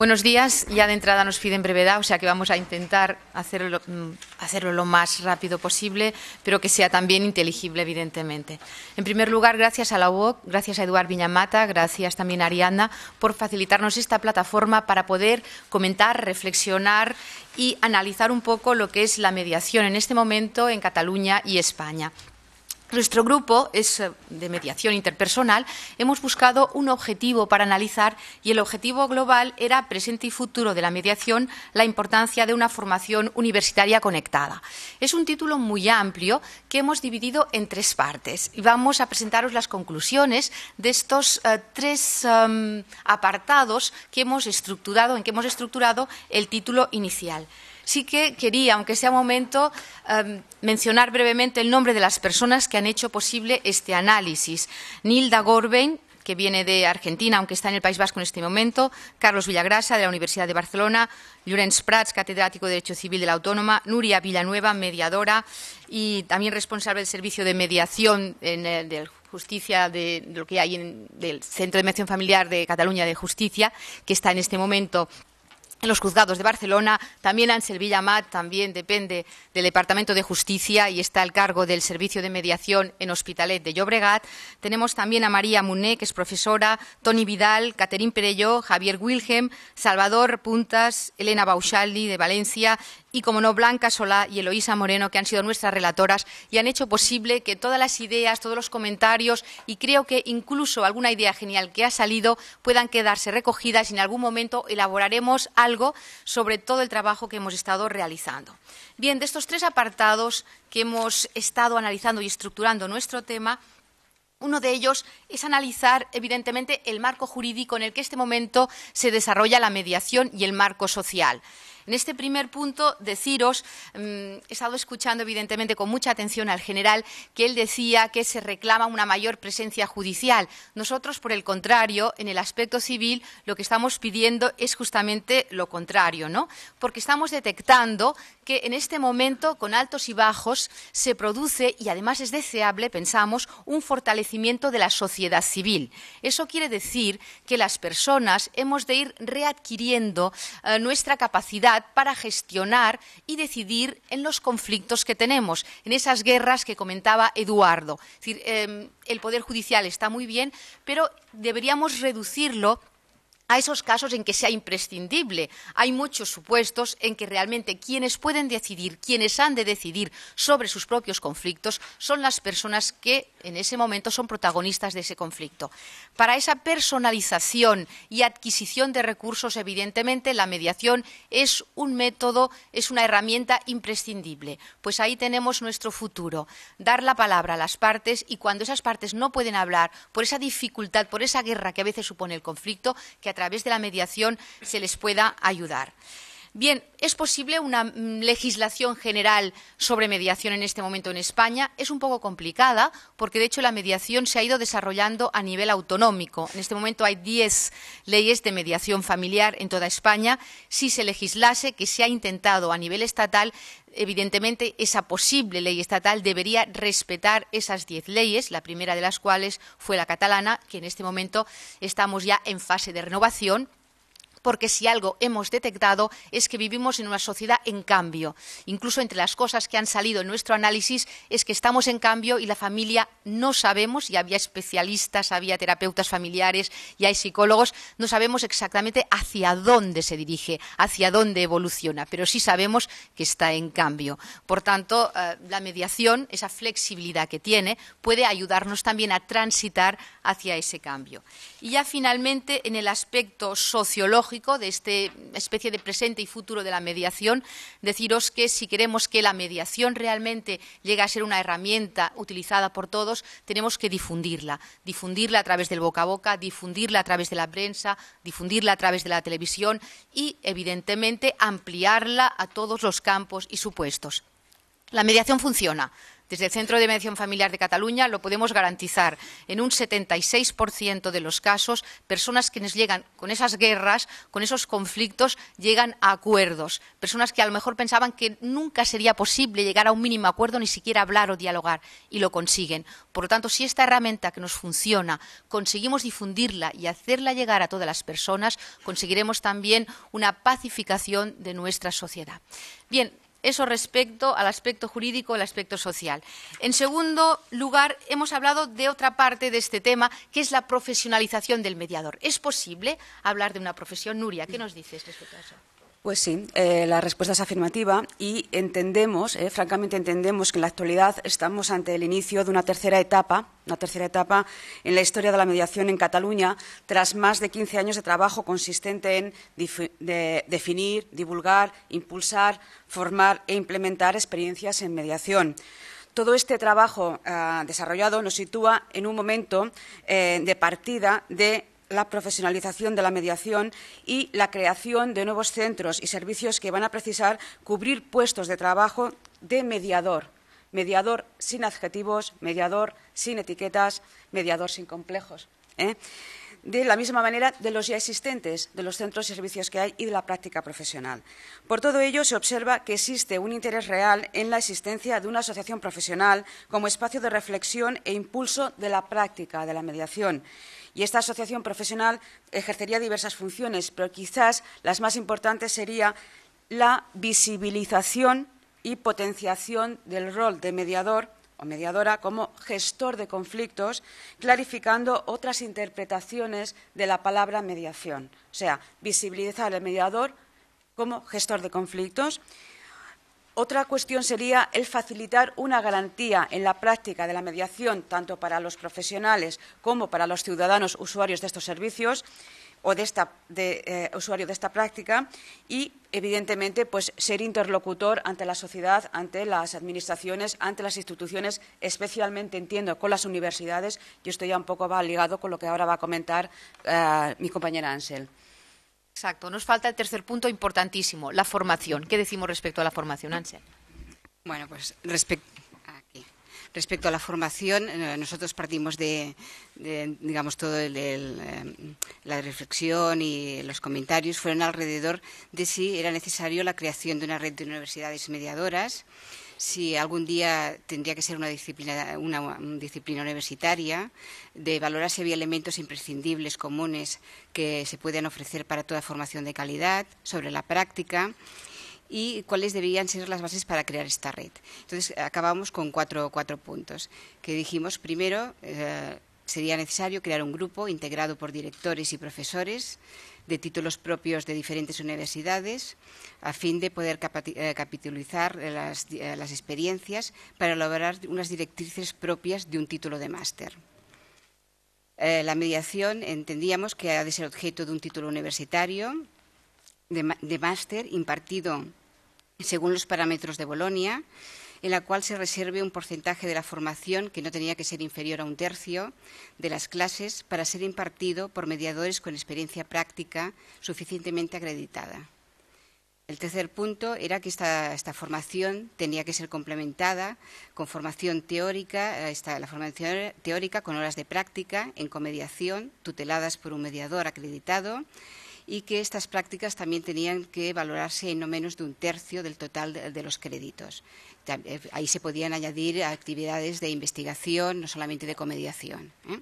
Buenos días. Ya de entrada nos piden brevedad, o sea que vamos a intentar hacerlo, mm, hacerlo, lo más rápido posible, pero que sea también inteligible, evidentemente. En primer lugar, gracias a la UOC, gracias a Eduard Viñamata, gracias también a Arianna por facilitarnos esta plataforma para poder comentar, reflexionar y analizar un poco lo que es la mediación en este momento en Cataluña y España. Nuestro grupo es eh, de mediación interpersonal. Hemos buscado un objetivo para analizar y el objetivo global era presente y futuro de la mediación, la importancia de una formación universitaria conectada. Es un título muy amplio que hemos dividido en tres partes y vamos a presentaros las conclusiones de estos eh, tres em, apartados que hemos estructurado, en que hemos estructurado el título inicial sí que quería, aunque sea momento, em, mencionar brevemente el nombre de las personas que han hecho posible este análisis. Nilda Gorbein, que viene de Argentina, aunque está en el País Vasco en este momento, Carlos Villagrasa, de la Universidad de Barcelona, Llorenç Prats, catedrático de Derecho Civil de la Autónoma, Nuria Villanueva, mediadora y también responsable del servicio de mediación en el, Justicia de, lo que hay en, del Centro de Mediación Familiar de Cataluña de Justicia, que está en este momento en los juzgados de Barcelona, también Ansel Villamat, también depende del Departamento de Justicia y está al cargo del Servicio de Mediación en Hospitalet de Llobregat. Tenemos también a María Muné, que es profesora, Tony Vidal, Caterín Perelló, Javier Wilhelm, Salvador Puntas, Elena Bauchaldi de Valencia y, como no, Blanca Solá y Eloísa Moreno, que han sido nuestras relatoras y han hecho posible que todas las ideas, todos los comentarios y creo que incluso alguna idea genial que ha salido puedan quedarse recogidas y en algún momento elaboraremos algo sobre todo el trabajo que hemos estado realizando. Bien, de estos tres apartados que hemos estado analizando y estructurando nuestro tema, uno de ellos es analizar, evidentemente, el marco jurídico en el que en este momento se desarrolla la mediación y el marco social. En este primer punto, deciros, mm, he estado escuchando evidentemente con mucha atención al general que él decía que se reclama una mayor presencia judicial. Nosotros, por el contrario, en el aspecto civil, lo que estamos pidiendo es justamente lo contrario, ¿no? Porque estamos detectando que en este momento, con altos y bajos, se produce, y además es deseable, pensamos, un fortalecimiento de la sociedad civil. Eso quiere decir que las personas hemos de ir readquiriendo eh, nuestra capacidad para gestionar y decidir en los conflictos que tenemos, en esas guerras que comentaba Eduardo. Es decir, em, el Poder Judicial está muy bien, pero deberíamos reducirlo a esos casos en que sea imprescindible. Hay muchos supuestos en que realmente quienes pueden decidir, quienes han de decidir sobre sus propios conflictos, son las personas que en ese momento son protagonistas de ese conflicto. Para esa personalización y adquisición de recursos, evidentemente, la mediación es un método, es una herramienta imprescindible. Pues ahí tenemos nuestro futuro, dar la palabra a las partes y cuando esas partes no pueden hablar por esa dificultad, por esa guerra que a veces supone el conflicto, que a través de la mediación se les pueda ayudar. Bien, ¿es posible una mm, legislación general sobre mediación en este momento en España? Es un poco complicada porque, de hecho, la mediación se ha ido desarrollando a nivel autonómico. En este momento hay diez leyes de mediación familiar en toda España. Si se legislase, que se ha intentado a nivel estatal, evidentemente esa posible ley estatal debería respetar esas diez leyes, la primera de las cuales fue la catalana, que en este momento estamos ya en fase de renovación porque si algo hemos detectado es que vivimos en una sociedad en cambio. Incluso entre las cosas que han salido en nuestro análisis es que estamos en cambio y la familia no sabemos, y había especialistas, había terapeutas familiares y hay psicólogos, no sabemos exactamente hacia dónde se dirige, hacia dónde evoluciona, pero sí sabemos que está en cambio. Por tanto, eh, la mediación, esa flexibilidad que tiene, puede ayudarnos también a transitar hacia ese cambio. Y ya finalmente, en el aspecto sociológico, de esta especie de presente y futuro de la mediación, deciros que si queremos que la mediación realmente llegue a ser una herramienta utilizada por todos, tenemos que difundirla, difundirla a través del boca a boca, difundirla a través de la prensa, difundirla a través de la televisión y, evidentemente, ampliarla a todos los campos y supuestos. La mediación funciona. Desde el Centro de Mediación Familiar de Cataluña lo podemos garantizar. En un 76% de los casos, personas que llegan con esas guerras, con esos conflictos, llegan a acuerdos. Personas que a lo mejor pensaban que nunca sería posible llegar a un mínimo acuerdo, ni siquiera hablar o dialogar, y lo consiguen. Por lo tanto, si esta herramienta que nos funciona conseguimos difundirla y hacerla llegar a todas las personas, conseguiremos también una pacificación de nuestra sociedad. Bien, eso respecto al aspecto jurídico, al aspecto social. En segundo lugar, hemos hablado de otra parte de este tema, que es la profesionalización del mediador. ¿Es posible hablar de una profesión? Nuria, ¿qué nos dices respecto a eso? Pues sí, eh, la respuesta es afirmativa y entendemos, eh, francamente entendemos que en la actualidad estamos ante el inicio de una tercera etapa, una tercera etapa en la historia de la mediación en Cataluña, tras más de 15 años de trabajo consistente en definir, divulgar, impulsar, formar e implementar experiencias en mediación todo este trabajo ah, desarrollado nos sitúa en un momento eh, de partida de la profesionalización de la mediación y la creación de nuevos centros y servicios que van a precisar cubrir puestos de trabajo de mediador. Mediador sin adjetivos, mediador sin etiquetas, mediador sin complejos. ¿eh? de la misma manera de los ya existentes, de los centros y servicios que hay y de la práctica profesional. Por todo ello, se observa que existe un interés real en la existencia de una asociación profesional como espacio de reflexión e impulso de la práctica de la mediación y esta asociación profesional ejercería diversas funciones, pero quizás las más importantes sería la visibilización y potenciación del rol de mediador o mediadora como gestor de conflictos, clarificando otras interpretaciones de la palabra mediación, o sea, visibilizar al mediador como gestor de conflictos. Otra cuestión sería el facilitar una garantía en la práctica de la mediación, tanto para los profesionales como para los ciudadanos usuarios de estos servicios, o de, eh, usuario de esta práctica y, evidentemente, pues, ser interlocutor ante la sociedad, ante las administraciones, ante las instituciones, especialmente, entiendo, con las universidades. Y esto ya un poco va ligado con lo que ahora va a comentar eh, mi compañera Ansel. Exacto. Nos falta el tercer punto importantísimo, la formación. ¿Qué decimos respecto a la formación, Ansel? Bueno, pues respecto Respecto a la formación, eh, nosotros partimos de, digamos, todo eh, la reflexión y los comentarios fueron alrededor de si era necesario la creación de una red de universidades mediadoras, si algún día tendría que ser una disciplina, una disciplina universitaria, de valorar si había elementos imprescindibles, comunes, que se puedan ofrecer para toda formación de calidad, sobre la práctica y cuáles deberían ser las bases para crear esta red. Entonces, acabamos con cuatro, cuatro puntos que dijimos. Primero, eh, sería necesario crear un grupo integrado por directores y profesores de títulos propios de diferentes universidades a fin de poder eh, capitalizar eh, las, experiencias para elaborar unas directrices propias de un título de máster. la mediación entendíamos que ha de ser objeto de un título universitario de máster impartido según los parámetros de Bolonia, en la cual se reserve un porcentaje de la formación que no tenía que ser inferior a un tercio de las clases para ser impartido por mediadores con experiencia práctica suficientemente acreditada. El tercer punto era que esta, formación tenía que ser complementada con formación teórica, la formación teórica con horas de práctica en comediación, tuteladas por un mediador acreditado, y que estas prácticas también tenían que valorarse en no menos de un tercio del total de, los créditos. Eh, ahí se podían añadir actividades de investigación, no solamente de comediación. ¿eh?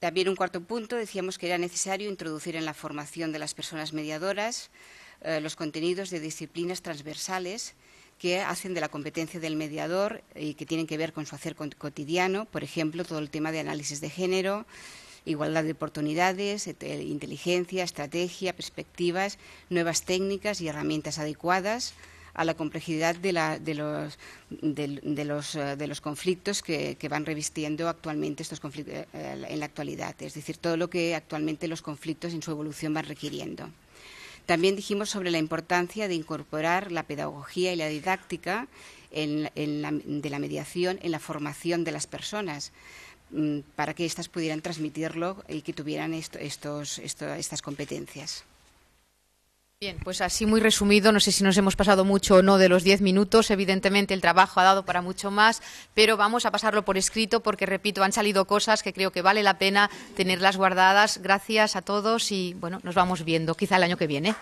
También un cuarto punto, decíamos que era necesario introducir en la formación de las personas mediadoras eh, los contenidos de disciplinas transversales que hacen de la competencia del mediador y que tienen que ver con su hacer cotidiano, por ejemplo, todo el tema de análisis de género, igualdad de oportunidades, eh, inteligencia, estrategia, perspectivas, nuevas técnicas y herramientas adecuadas a la complejidad de, eh, los, conflictos que, van revistiendo actualmente estos conflictos eh, en la actualidad, es decir, todo lo que actualmente los conflictos en su evolución van requiriendo. También dijimos sobre la importancia de incorporar la pedagogía y la didáctica de la mediación en la formación de las personas Mm, para que éstas pudieran transmitirlo y que tuvieran estas competencias. Bien, pues así muy resumido, no sé si nos hemos pasado mucho o no de los diez minutos, evidentemente el trabajo ha dado para mucho más, pero vamos a pasarlo por escrito porque, repito, han salido cosas que creo que vale la pena tenerlas guardadas. Gracias a todos y, bueno, nos vamos viendo quizá el año que viene.